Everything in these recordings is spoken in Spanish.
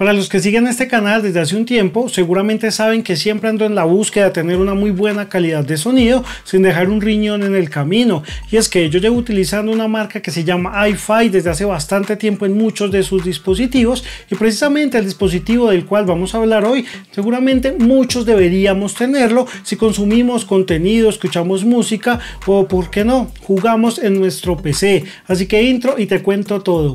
Para los que siguen este canal desde hace un tiempo, seguramente saben que siempre ando en la búsqueda de tener una muy buena calidad de sonido sin dejar un riñón en el camino. Y es que yo llevo utilizando una marca que se llama iFi desde hace bastante tiempo en muchos de sus dispositivos y precisamente el dispositivo del cual vamos a hablar hoy, seguramente muchos deberíamos tenerlo si consumimos contenido, escuchamos música o por qué no, jugamos en nuestro PC. Así que intro y te cuento todo.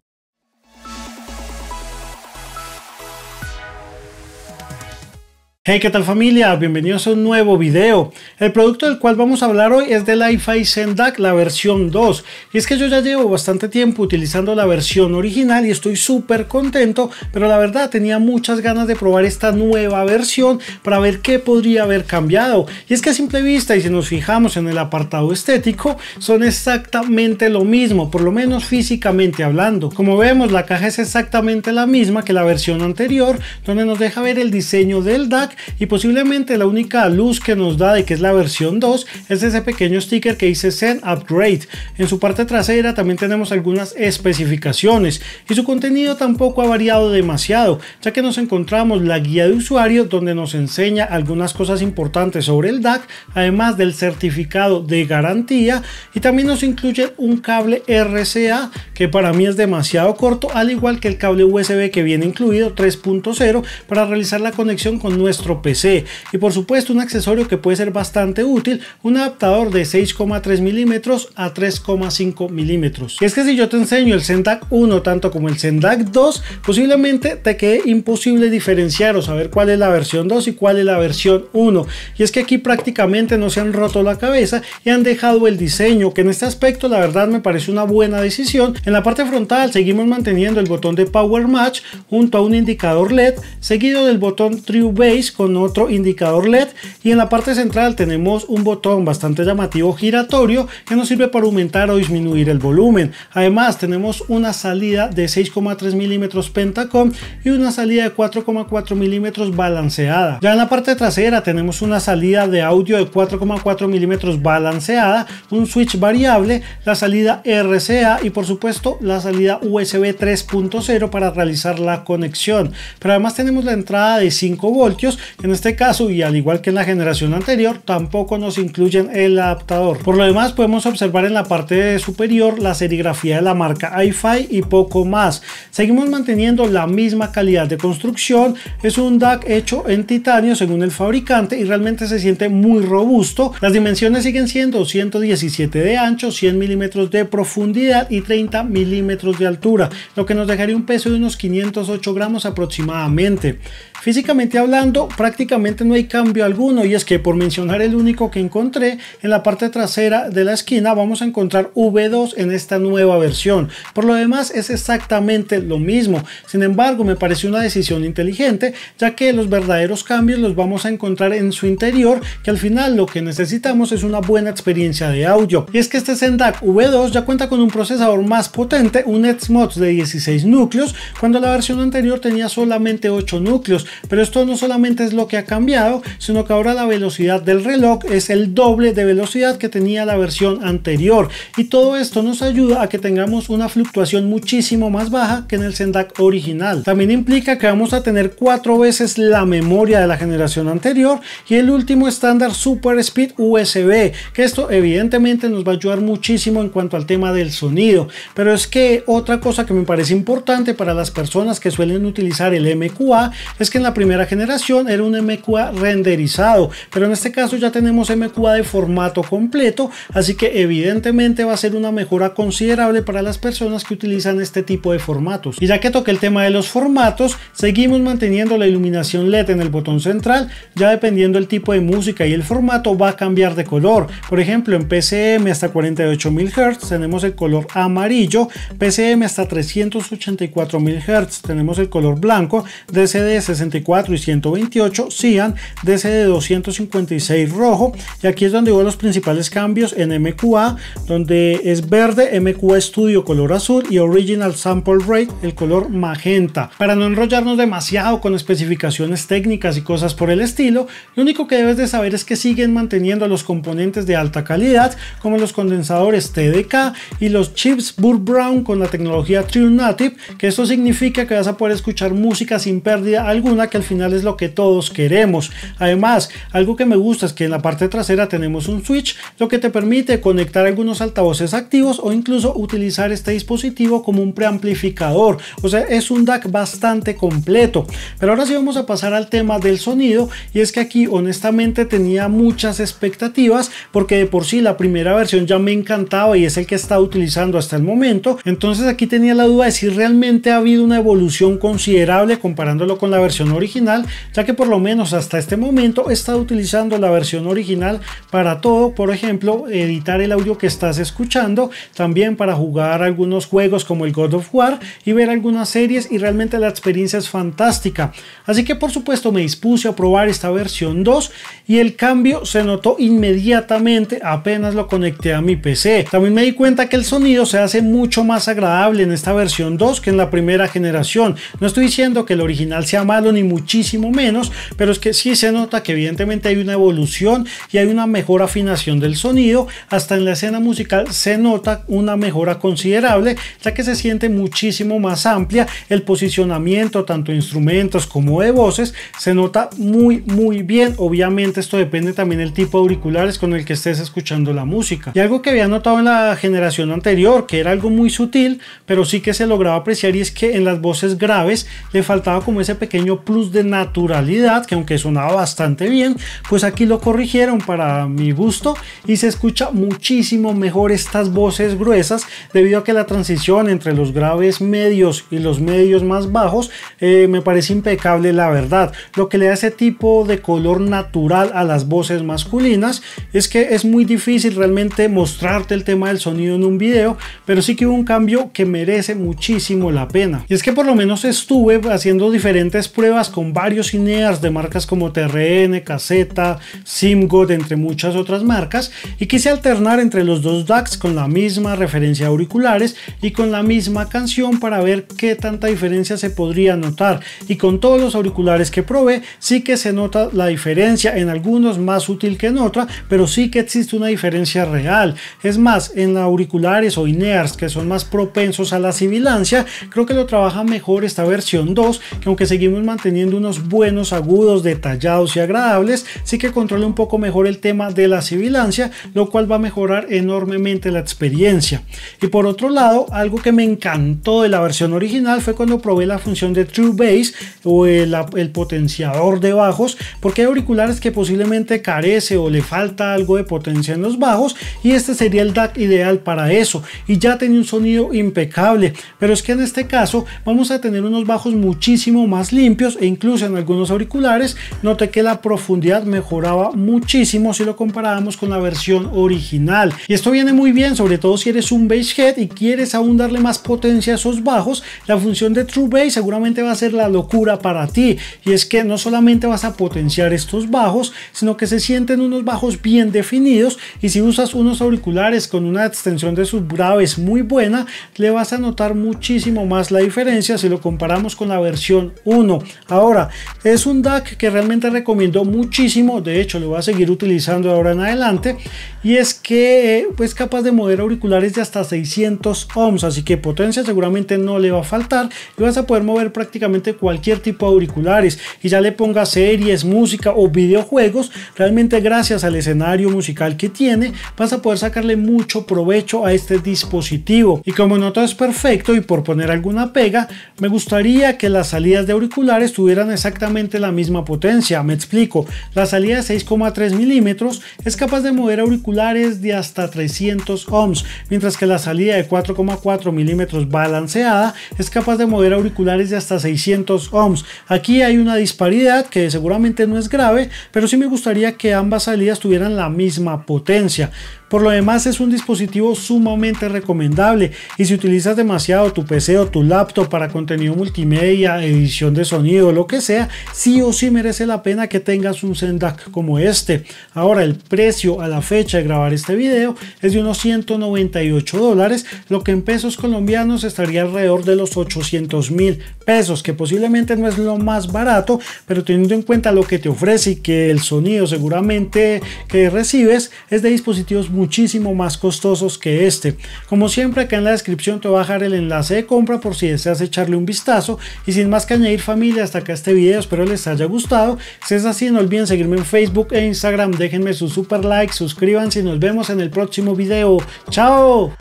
Hey, ¿qué tal familia? Bienvenidos a un nuevo video. El producto del cual vamos a hablar hoy es del iFi DAC, la versión 2. Y es que yo ya llevo bastante tiempo utilizando la versión original y estoy súper contento, pero la verdad tenía muchas ganas de probar esta nueva versión para ver qué podría haber cambiado. Y es que a simple vista, y si nos fijamos en el apartado estético, son exactamente lo mismo, por lo menos físicamente hablando. Como vemos, la caja es exactamente la misma que la versión anterior, donde nos deja ver el diseño del DAC y posiblemente la única luz que nos da de que es la versión 2 es ese pequeño sticker que dice Zen Upgrade. En su parte trasera también tenemos algunas especificaciones y su contenido tampoco ha variado demasiado ya que nos encontramos la guía de usuario donde nos enseña algunas cosas importantes sobre el DAC además del certificado de garantía y también nos incluye un cable RCA que para mí es demasiado corto al igual que el cable USB que viene incluido 3.0 para realizar la conexión con nuestro PC y por supuesto un accesorio que puede ser bastante útil, un adaptador de 6,3 milímetros a 3,5 milímetros. Y es que si yo te enseño el Zendac 1 tanto como el Zendac 2, posiblemente te quede imposible diferenciar o saber cuál es la versión 2 y cuál es la versión 1. Y es que aquí prácticamente no se han roto la cabeza y han dejado el diseño, que en este aspecto la verdad me parece una buena decisión. En la parte frontal seguimos manteniendo el botón de Power Match junto a un indicador LED, seguido del botón True Base con otro indicador LED y en la parte central tenemos un botón bastante llamativo giratorio que nos sirve para aumentar o disminuir el volumen. Además tenemos una salida de 6,3 milímetros pentacom y una salida de 4,4 milímetros balanceada. Ya en la parte trasera tenemos una salida de audio de 4,4 milímetros balanceada, un switch variable, la salida RCA y por supuesto la salida USB 3.0 para realizar la conexión. Pero además tenemos la entrada de 5 voltios en este caso, y al igual que en la generación anterior, tampoco nos incluyen el adaptador. Por lo demás, podemos observar en la parte superior la serigrafía de la marca iFi y poco más. Seguimos manteniendo la misma calidad de construcción. Es un DAC hecho en titanio según el fabricante y realmente se siente muy robusto. Las dimensiones siguen siendo 117 de ancho, 100 milímetros de profundidad y 30 milímetros de altura, lo que nos dejaría un peso de unos 508 gramos aproximadamente. Físicamente hablando, prácticamente no hay cambio alguno y es que por mencionar el único que encontré, en la parte trasera de la esquina vamos a encontrar V2 en esta nueva versión. Por lo demás es exactamente lo mismo. Sin embargo, me parece una decisión inteligente ya que los verdaderos cambios los vamos a encontrar en su interior que al final lo que necesitamos es una buena experiencia de audio. Y es que este Zendak V2 ya cuenta con un procesador más potente, un XMOD de 16 núcleos, cuando la versión anterior tenía solamente 8 núcleos. Pero esto no solamente es lo que ha cambiado, sino que ahora la velocidad del reloj es el doble de velocidad que tenía la versión anterior. Y todo esto nos ayuda a que tengamos una fluctuación muchísimo más baja que en el Sendac original. También implica que vamos a tener cuatro veces la memoria de la generación anterior y el último estándar Super Speed USB, que esto evidentemente nos va a ayudar muchísimo en cuanto al tema del sonido. Pero es que otra cosa que me parece importante para las personas que suelen utilizar el MQA es que la primera generación era un MQA renderizado, pero en este caso ya tenemos MQA de formato completo, así que evidentemente va a ser una mejora considerable para las personas que utilizan este tipo de formatos. Y ya que toque el tema de los formatos, seguimos manteniendo la iluminación LED en el botón central, ya dependiendo el tipo de música y el formato va a cambiar de color. Por ejemplo, en PCM hasta 48 mil Hz tenemos el color amarillo, PCM hasta 384 mil Hz tenemos el color blanco, DCD 64 y 128 cyan, de 256 rojo y aquí es donde hubo los principales cambios en MQA donde es verde, MQA Studio color azul y Original Sample Rate el color magenta. Para no enrollarnos demasiado con especificaciones técnicas y cosas por el estilo, lo único que debes de saber es que siguen manteniendo los componentes de alta calidad como los condensadores TDK y los chips Burr Brown con la tecnología True Native, que eso significa que vas a poder escuchar música sin pérdida alguna que al final es lo que todos queremos. Además, algo que me gusta es que en la parte trasera tenemos un switch, lo que te permite conectar algunos altavoces activos o incluso utilizar este dispositivo como un preamplificador. O sea, es un DAC bastante completo. Pero ahora sí vamos a pasar al tema del sonido y es que aquí honestamente tenía muchas expectativas porque de por sí la primera versión ya me encantaba y es el que estado utilizando hasta el momento. Entonces aquí tenía la duda de si realmente ha habido una evolución considerable comparándolo con la versión original, ya que por lo menos hasta este momento he estado utilizando la versión original para todo, por ejemplo, editar el audio que estás escuchando, también para jugar algunos juegos como el God of War y ver algunas series y realmente la experiencia es fantástica. Así que por supuesto me dispuse a probar esta versión 2 y el cambio se notó inmediatamente apenas lo conecté a mi PC. También me di cuenta que el sonido se hace mucho más agradable en esta versión 2 que en la primera generación. No estoy diciendo que el original sea malo ni muchísimo menos, pero es que sí se nota que evidentemente hay una evolución y hay una mejor afinación del sonido, hasta en la escena musical se nota una mejora considerable, ya que se siente muchísimo más amplia el posicionamiento tanto de instrumentos como de voces, se nota muy muy bien, obviamente esto depende también del tipo de auriculares con el que estés escuchando la música. Y algo que había notado en la generación anterior, que era algo muy sutil, pero sí que se lograba apreciar y es que en las voces graves le faltaba como ese pequeño plus de naturalidad, que aunque sonaba bastante bien, pues aquí lo corrigieron para mi gusto y se escucha muchísimo mejor estas voces gruesas debido a que la transición entre los graves medios y los medios más bajos eh, me parece impecable la verdad. Lo que le da ese tipo de color natural a las voces masculinas es que es muy difícil realmente mostrarte el tema del sonido en un video, pero sí que hubo un cambio que merece muchísimo la pena. Y es que por lo menos estuve haciendo diferentes pruebas con varios INEARs de marcas como TRN, Caseta, Simgod, entre muchas otras marcas, y quise alternar entre los dos DACs con la misma referencia auriculares y con la misma canción para ver qué tanta diferencia se podría notar. Y con todos los auriculares que probé, sí que se nota la diferencia, en algunos más útil que en otra, pero sí que existe una diferencia real. Es más, en auriculares o INEARs que son más propensos a la sibilancia, creo que lo trabaja mejor esta versión 2, que aunque seguimos manteniendo teniendo unos buenos agudos detallados y agradables, sí que controle un poco mejor el tema de la sibilancia, lo cual va a mejorar enormemente la experiencia. Y por otro lado, algo que me encantó de la versión original fue cuando probé la función de True Bass o el, el potenciador de bajos, porque hay auriculares que posiblemente carece o le falta algo de potencia en los bajos y este sería el DAC ideal para eso y ya tenía un sonido impecable, pero es que en este caso vamos a tener unos bajos muchísimo más limpios e incluso en algunos auriculares, noté que la profundidad mejoraba muchísimo si lo comparábamos con la versión original. Y esto viene muy bien, sobre todo si eres un bass head y quieres aún darle más potencia a esos bajos, la función de True Bass seguramente va a ser la locura para ti. Y es que no solamente vas a potenciar estos bajos, sino que se sienten unos bajos bien definidos y si usas unos auriculares con una extensión de sus graves muy buena, le vas a notar muchísimo más la diferencia si lo comparamos con la versión 1. Ahora, es un DAC que realmente recomiendo muchísimo, de hecho lo voy a seguir utilizando ahora en adelante, y es que eh, es pues, capaz de mover auriculares de hasta 600 ohms, así que potencia seguramente no le va a faltar, y vas a poder mover prácticamente cualquier tipo de auriculares, y ya le ponga series, música o videojuegos, realmente gracias al escenario musical que tiene, vas a poder sacarle mucho provecho a este dispositivo. Y como no todo es perfecto, y por poner alguna pega, me gustaría que las salidas de auriculares tuvieran exactamente la misma potencia. Me explico, la salida de 6,3 milímetros es capaz de mover auriculares de hasta 300 ohms, mientras que la salida de 4,4 milímetros balanceada es capaz de mover auriculares de hasta 600 ohms. Aquí hay una disparidad que seguramente no es grave, pero sí me gustaría que ambas salidas tuvieran la misma potencia. Por lo demás es un dispositivo sumamente recomendable y si utilizas demasiado tu PC o tu laptop para contenido multimedia, edición de sonido, lo que sea, sí o sí merece la pena que tengas un Sendak como este. Ahora el precio a la fecha de grabar este video es de unos 198 dólares, lo que en pesos colombianos estaría alrededor de los 800 mil pesos, que posiblemente no es lo más barato, pero teniendo en cuenta lo que te ofrece y que el sonido seguramente que recibes es de dispositivos muchísimo más costosos que este. Como siempre acá en la descripción te voy a dejar el enlace de compra por si deseas echarle un vistazo y sin más que añadir familia, hasta acá este video, espero les haya gustado. Si es así, no olviden seguirme en Facebook e Instagram, déjenme su super like, suscríbanse y nos vemos en el próximo video. ¡Chao!